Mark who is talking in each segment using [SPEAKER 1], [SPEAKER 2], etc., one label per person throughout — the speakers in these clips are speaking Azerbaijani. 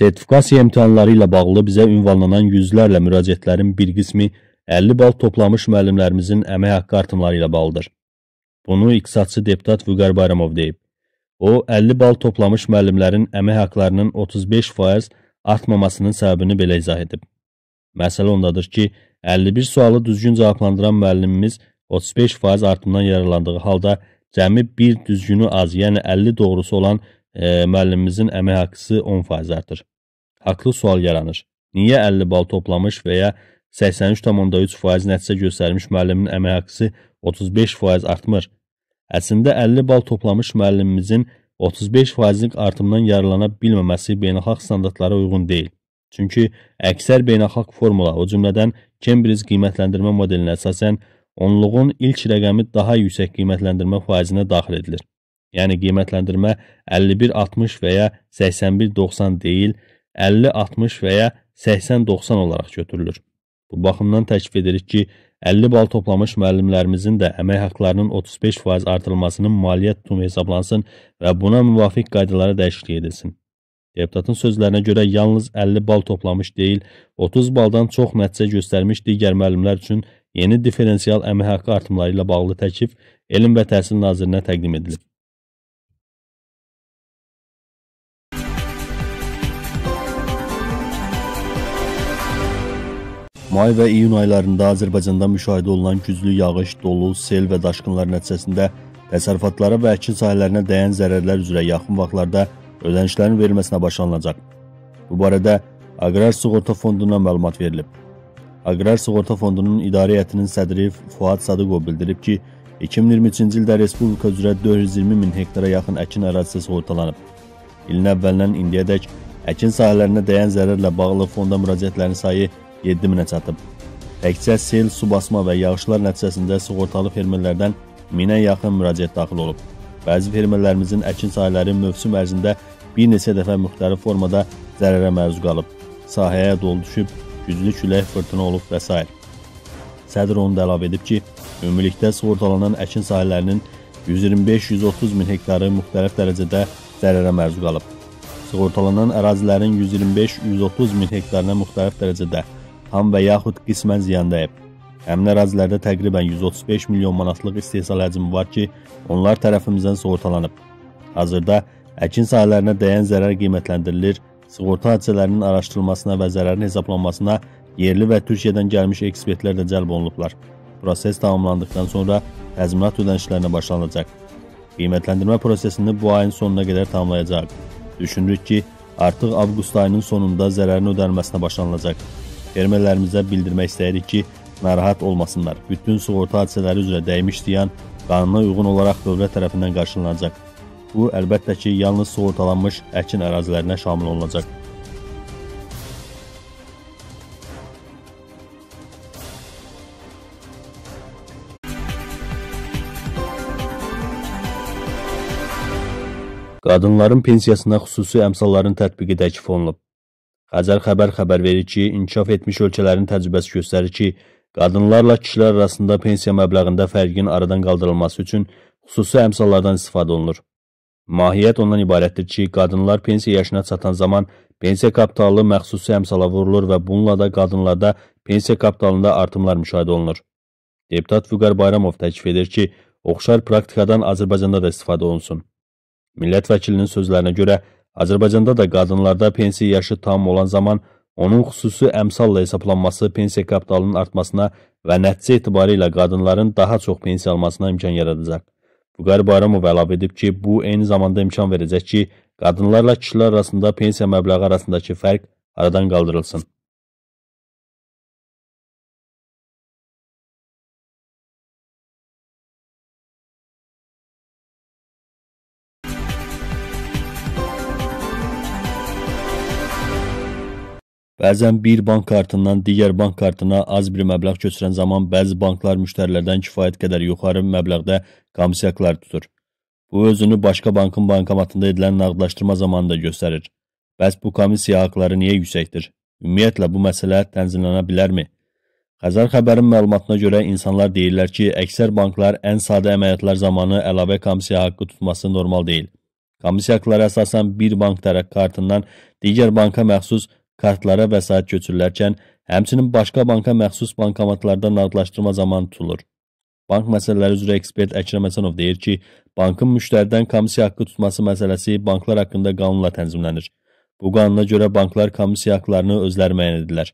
[SPEAKER 1] Sertifikasiya imtahanları ilə bağlı bizə ünvanlanan yüzlərlə müraciətlərin bir qismi 50 bal toplamış müəllimlərimizin əmək haqqı artımları ilə bağlıdır. Bunu iqtisadçı deputat Vüqar Bayramov deyib. O, 50 bal toplamış müəllimlərin əmək haqlarının 35% artmamasının səbəbini belə izah edib. Məsələ ondadır ki, 51 sualı düzgün cavablandıran müəllimimiz 35% artımdan yararlandığı halda cəmi bir düzgünü az, yəni 50 doğrusu olan e, müəllimimizin əmək haqqısı 10% artır. Haqlı sual yaranır. Niyə 50 bal toplamış və ya 83,3% nəticə göstərmiş müəllimin əmək haqqısı 35% artmır? Əslində 50 bal toplamış müəllimimizin 35%lik artımdan yararlana bilməməsi beynəlxalq standartlara uyğun deyil. Çünki əksər beynəlxalq formula, o cümlədən Cambridge qiymətləndirmə modelinə əsasən onluğun ilk rəqəmi daha yüksək qiymətləndirmə faizinə daxil edilir yəni qiymətləndirmə 51-60 və ya 81-90 deyil, 50-60 və ya 80-90 olaraq götürülür. Bu baxımdan təklif edirik ki, 50 bal toplamış müəllimlərimizin də əmək haqqlarının 35% artırılmasının maliyyə tutumu hesablansın və buna müvafiq qaydalara dəyişiklik edilsin. Deputatın sözlərinə görə yalnız 50 bal toplamış deyil, 30 baldan çox nəticə göstərmiş digər müəllimlər üçün yeni diferensial əmək haqqı artımları ilə bağlı təklif Elm və Təhsil Nazirinə təqdim edilib. May və iyun aylarında Azərbaycanda müşahidə olunan güclü yağış, dolu, sel və daşqınlar nəticəsində təsərrüfatlara və əkin sahələrinə dəyən zərərlər üzrə yaxın vaxtlarda ödənişlərin verilməsinə başlanılacaq. Bu barədə Aqrar Sığorta Fondundan məlumat verilib. Aqrar Sığorta Fondunun idarə heyətinin sədri Fuad Sadıqov bildirib ki, 2023-cü ildə respublika üzrə 420 min hektara yaxın əkin ərazisi sığortalanıb. İlin əvvəlindən indiyədək əkin sahələrinə dəyən zərərlə bağlı fonda müraciətlərin sayı 7000-ə çatıb. Təkcə sel, su basma və yağışlar nəticəsində sığortalı fermerlərdən 1000-ə yaxın müraciət daxil olub. Bəzi fermerlərimizin əkin sahələri mövsüm ərzində bir neçə dəfə müxtəlif formada zərərə məruz qalıb. Sahəyə dolu düşüb, güclü külək fırtına olub və s. Sədr onu da əlavə edib ki, ümumilikdə sığortalanan əkin sahələrinin 125-130 min hektarı müxtəlif dərəcədə zərərə məruz qalıb. Sığortalanan ərazilərin 125-130 min hektarına müxtəlif dərəcədə tam və yaxud qismən ziyan dəyib. Həmin ərazilərdə təqribən 135 milyon manatlıq istehsal həcmi var ki, onlar tərəfimizdən sığortalanıb. Hazırda əkin sahələrinə dəyən zərər qiymətləndirilir, sığorta hadisələrinin araşdırılmasına və zərərin hesablanmasına yerli və Türkiyədən gəlmiş ekspertlər də cəlb olunublar. Proses tamamlandıqdan sonra təzminat ödənişlərinə başlanılacaq. Qiymətləndirmə prosesini bu ayın sonuna qədər tamamlayacaq. Düşünürük ki, artıq avqust ayının sonunda zərərin ödənilməsinə başlanılacaq. Ermənilərimizə bildirmək istəyirik ki, narahat olmasınlar. Bütün sığorta hadisələri üzrə dəymiş ziyan qanuna uyğun olaraq dövlət tərəfindən qarşılanacaq. Bu, əlbəttə ki, yalnız sığortalanmış əkin ərazilərinə şamil olunacaq. Qadınların pensiyasına xüsusi əmsalların tətbiqi təklif olunub. Xəzər xəbər xəbər verir ki, inkişaf etmiş ölkələrin təcrübəsi göstərir ki, qadınlarla kişilər arasında pensiya məbləğində fərqin aradan qaldırılması üçün xüsusi əmsallardan istifadə olunur. Mahiyyət ondan ibarətdir ki, qadınlar pensiya yaşına çatan zaman pensiya kapitalı məxsusi əmsala vurulur və bununla da qadınlarda pensiya kapitalında artımlar müşahidə olunur. Deputat Vüqar Bayramov təklif edir ki, oxşar praktikadan Azərbaycanda da istifadə olunsun. Millət vəkilinin sözlərinə görə, Azərbaycanda da qadınlarda pensiya yaşı tam olan zaman onun xüsusi əmsalla hesablanması pensiya kapitalının artmasına və nəticə etibarı ilə qadınların daha çox pensiya almasına imkan yaradacaq. Vüqar Bayramov əlavə edib ki, bu eyni zamanda imkan verəcək ki, qadınlarla kişilər arasında pensiya məbləği arasındakı fərq aradan qaldırılsın. Bəzən bir bank kartından digər bank kartına az bir məbləğ köçürən zaman bəzi banklar müştərilərdən kifayət qədər yuxarı məbləğdə komissiyaklar tutur. Bu özünü başqa bankın bankomatında edilən nağdlaşdırma zamanı da göstərir. Bəs bu komissiya haqları niyə yüksəkdir? Ümumiyyətlə bu məsələ tənzimlənə bilərmi? Xəzər xəbərin məlumatına görə insanlar deyirlər ki, əksər banklar ən sadə əməliyyatlar zamanı əlavə komissiya haqqı tutması normal deyil. Komissiya haqları əsasən bir bank tərəq kartından digər banka məxsus kartlara vəsait köçürülərkən, həmçinin başqa banka məxsus bankomatlarda nağdlaşdırma zamanı tutulur. Bank məsələləri üzrə ekspert Əkrəm Həsənov deyir ki, bankın müştəridən komissiya haqqı tutması məsələsi banklar haqqında qanunla tənzimlənir. Bu qanuna görə banklar komissiya haqqlarını özləri müəyyən edirlər.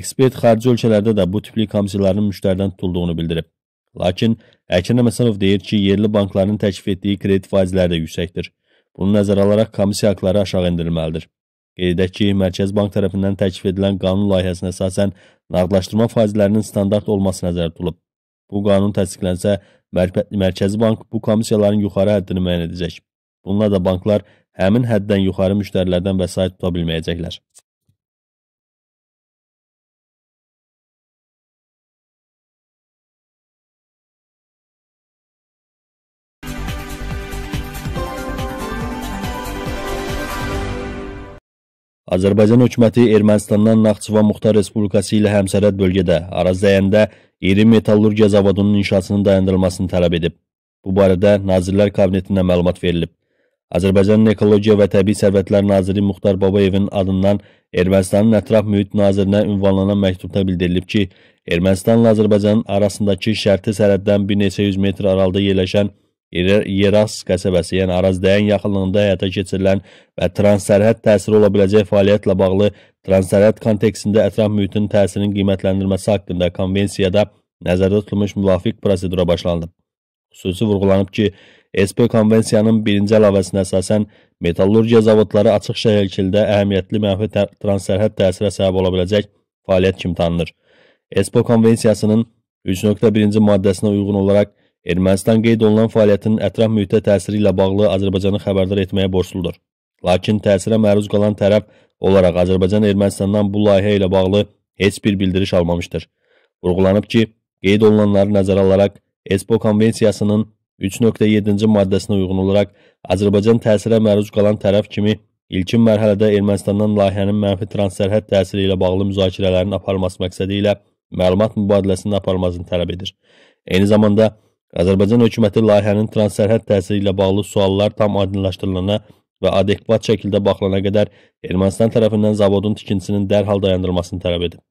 [SPEAKER 1] Ekspert xarici ölkələrdə də bu tipli komissiyaların müştəridən tutulduğunu bildirib. Lakin Əkrəm Həsənov deyir ki, yerli bankların təklif etdiyi kredit faizləri də yüksəkdir. Bunu nəzərə alaraq komissiya haqqları aşağı endirilməlidir. Qeyd edək ki, Mərkəz Bank tərəfindən təklif edilən qanun layihəsinə əsasən nağdlaşdırma faizlərinin standart olması nəzərdə tutulub. Bu qanun təsdiqlənsə, Mərkəzi Bank bu komissiyaların yuxarı həddini müəyyən edəcək. Bununla da banklar həmin həddən yuxarı müştərilərdən vəsait tuta bilməyəcəklər. Azərbaycan hökuməti Ermənistandan Naxçıvan Muxtar Respublikası ilə həmsərhəd bölgədə Arazəyəndə iri metallurgiya zavodunun inşasının dayandırılmasını tələb edib. Bu barədə Nazirlər Kabinetindən məlumat verilib. Azərbaycanın Ekologiya və Təbii Sərvətlər Naziri Muxtar Babayevin adından Ermənistanın ətraf mühit nazirinə ünvanlanan məktubda bildirilib ki, Ermənistanla Azərbaycanın arasındakı şərti sərhəddən bir neçə yüz metr aralıda yerləşən Yeras qəsəbəsi, yəni Arazdəyən yaxınlığında həyata keçirilən və transsərhəd təsiri ola biləcək fəaliyyətlə bağlı transsərhəd kontekstində ətraf mühitin təsirinin qiymətləndirilməsi haqqında konvensiyada nəzərdə tutulmuş müvafiq prosedura başlanılıb. Xüsusi vurğulanıb ki, SP konvensiyanın birinci əlavəsinə əsasən metallurgiya zavodları açıq şəkildə əhəmiyyətli mənfi transsərhəd təsirə səbəb ola biləcək fəaliyyət kimi tanınır. ESPO konvensiyasının 3.1-ci maddəsinə uyğun olaraq Ermənistan qeyd olunan fəaliyyətin ətraf mühitə təsiri ilə bağlı Azərbaycanı xəbərdar etməyə borcludur. Lakin təsirə məruz qalan tərəf olaraq Azərbaycan Ermənistandan bu layihə ilə bağlı heç bir bildiriş almamışdır. Vurğulanıb ki, qeyd olunanları nəzərə alaraq ESPO konvensiyasının 3.7-ci maddəsinə uyğun olaraq Azərbaycan təsirə məruz qalan tərəf kimi ilkin mərhələdə Ermənistandan layihənin mənfi transsərhəd təsiri ilə bağlı müzakirələrin aparılması məqsədi ilə məlumat mübadiləsinin aparılmasını tələb edir. Eyni zamanda Azərbaycan hökuməti layihənin transsərhəd təsiri ilə bağlı suallar tam aydınlaşdırılana və adekvat şəkildə baxılana qədər Ermənistan tərəfindən zavodun tikintisinin dərhal dayandırılmasını tələb edib.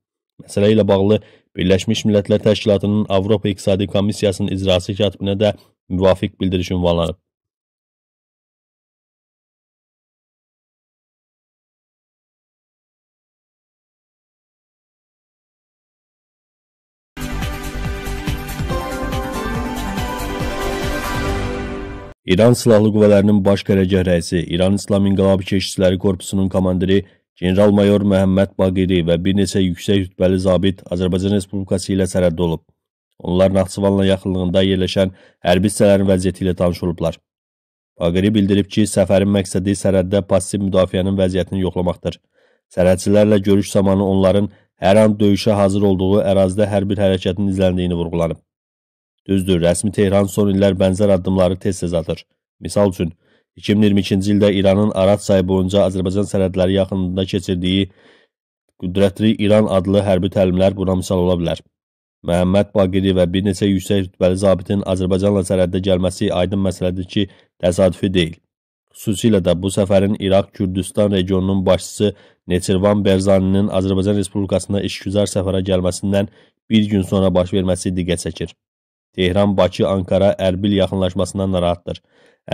[SPEAKER 1] Məsələ ilə bağlı Birləşmiş Millətlər Təşkilatının Avropa İqtisadi Komissiyasının icrası katibinə də müvafiq bildiriş ünvanlanıb. İran Silahlı Qüvvələrinin Baş Qərargah rəisi, İran İslam İnqilabı Keşişçiləri Korpusunun komandiri general-mayor Məhəmməd Baqiri və bir neçə yüksək rütbəli zabit Azərbaycan Respublikası ilə sərhəddə olub. Onlar Naxçıvanla yaxınlığında yerləşən hərbi hissələrin vəziyyəti ilə tanış olublar. Baqiri bildirib ki, səfərin məqsədi sərhəddə pasiv müdafiənin vəziyyətini yoxlamaqdır. Sərhədçilərlə görüş zamanı onların hər an döyüşə hazır olduğu ərazidə hər bir hərəkətin izləndiyini vurğulanıb. Düzdür, rəsmi Tehran son illər bənzər addımları tez-tez atır. Misal üçün, 2022-ci ildə İranın Arad sayı boyunca Azərbaycan sərhədləri yaxınlığında keçirdiyi Qüdrətli İran adlı hərbi təlimlər buna misal ola bilər. Məhəmməd Baqiri və bir neçə yüksək rütbəli zabitin Azərbaycanla sərhəddə gəlməsi aydın məsələdir ki, təsadüfi deyil. Xüsusilə də bu səfərin İraq-Kürdistan regionunun başçısı Neçirvan Bərzaninin Azərbaycan Respublikasına işgüzar səfərə gəlməsindən bir gün sonra baş verməsi diqqət çəkir. Tehran, Bakı, Ankara, Ərbil yaxınlaşmasından narahatdır.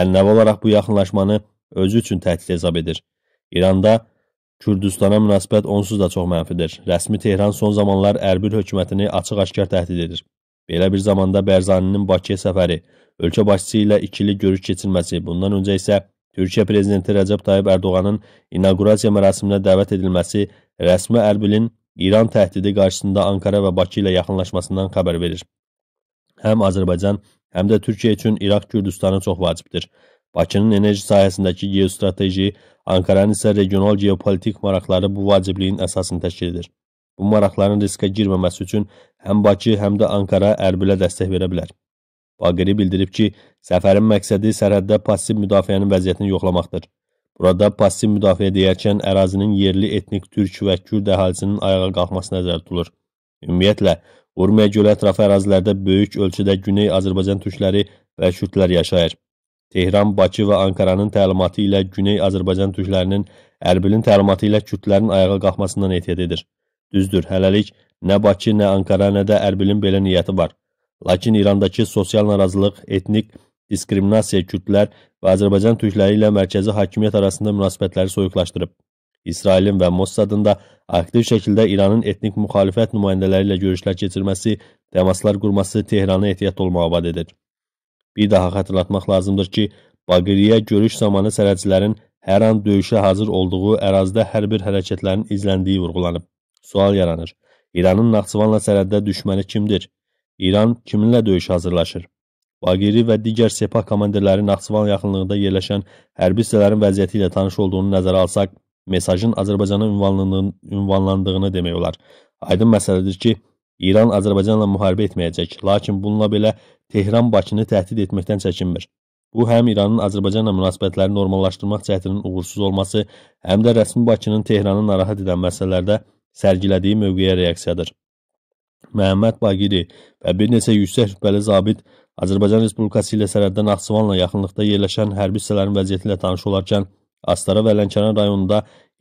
[SPEAKER 1] Əlnəv olaraq bu yaxınlaşmanı özü üçün təhdid hesab edir. İranda Kürdistana münasibət onsuz da çox mənfidir. Rəsmi Tehran son zamanlar Ərbil hökumətini açıq-aşkar təhdid edir. Belə bir zamanda Bərzaninin Bakıya səfəri, ölkə başçısı ilə ikili görüş keçirməsi, bundan öncə isə Türkiyə prezidenti Rəcəb Tayyib Ərdoğanın inaqurasiya mərasiminə dəvət edilməsi rəsmi Ərbilin İran təhdidi qarşısında Ankara və Bakı ilə yaxınlaşmasından xəbər verir həm Azərbaycan, həm də Türkiyə üçün İraq Kürdistanı çox vacibdir. Bakının enerji sahəsindəki geostrateji, Ankaranın isə regional geopolitik maraqları bu vacibliyin əsasını təşkil edir. Bu maraqların riskə girməməsi üçün həm Bakı, həm də Ankara Ərbilə dəstək verə bilər. Baqiri bildirib ki, səfərin məqsədi sərhəddə passiv müdafiənin vəziyyətini yoxlamaqdır. Burada passiv müdafiə deyərkən ərazinin yerli etnik türk və kürd əhalisinin ayağa qalxması nəzərdə tutulur. Ümumiyyətlə, Urmiya görə ətrafı ərazilərdə böyük ölçüdə Güney Azərbaycan türkləri və Kürdlər yaşayır. Tehran, Bakı və Ankaranın təlimatı ilə Güney Azərbaycan türklərinin Ərbilin təlimatı ilə Kürdlərin ayağa qalxmasından ehtiyat edir. Düzdür, hələlik nə Bakı, nə Ankara, nə də Ərbilin belə niyyəti var. Lakin İrandakı sosial narazılıq, etnik diskriminasiya Kürdlər və Azərbaycan türkləri ilə mərkəzi hakimiyyət arasında münasibətləri soyuqlaşdırıb. İsrailin və Mossadın da aktiv şəkildə İranın etnik müxalifət nümayəndələri ilə görüşlər keçirməsi, təmaslar qurması Tehranı ehtiyat olmağa vad edir. Bir daha xatırlatmaq lazımdır ki, Baqiriyə görüş zamanı sərhədçilərin hər an döyüşə hazır olduğu ərazidə hər bir hərəkətlərin izləndiyi vurğulanıb. Sual yaranır. İranın Naxçıvanla sərhəddə düşməni kimdir? İran kiminlə döyüşə hazırlaşır? Baqiri və digər sepah komandirləri Naxçıvan yaxınlığında yerləşən hərbi hissələrin vəziyyəti ilə tanış olduğunu nəzərə alsaq, mesajın Azərbaycana ünvanlandığını demək olar. Aydın məsələdir ki, İran Azərbaycanla müharibə etməyəcək, lakin bununla belə Tehran Bakını təhdid etməkdən çəkinmir. Bu həm İranın Azərbaycanla münasibətləri normallaşdırmaq cəhdinin uğursuz olması, həm də rəsmi Bakının Tehranı narahat edən məsələlərdə sərgilədiyi mövqeyə reaksiyadır. Məhəmməd Baqiri və bir neçə yüksək rütbəli zabit Azərbaycan Respublikası ilə sərhəddə Naxçıvanla yaxınlıqda yerləşən hərbi hissələrin vəziyyəti ilə tanış olarkən Astara və Lənkəran rayonunda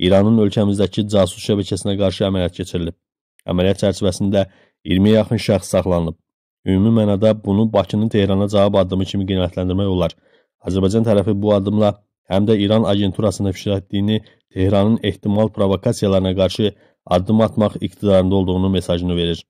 [SPEAKER 1] İranın ölkəmizdəki casus şəbəkəsinə qarşı əməliyyat keçirilib. Əməliyyat çərçivəsində 20 yaxın şəxs saxlanılıb. Ümumi mənada bunu Bakının Tehrana cavab addımı kimi qiymətləndirmək olar. Azərbaycan tərəfi bu addımla həm də İran agenturasının ifşa etdiyini Tehranın ehtimal provokasiyalarına qarşı addım atmaq iqtidarında olduğunu mesajını verir.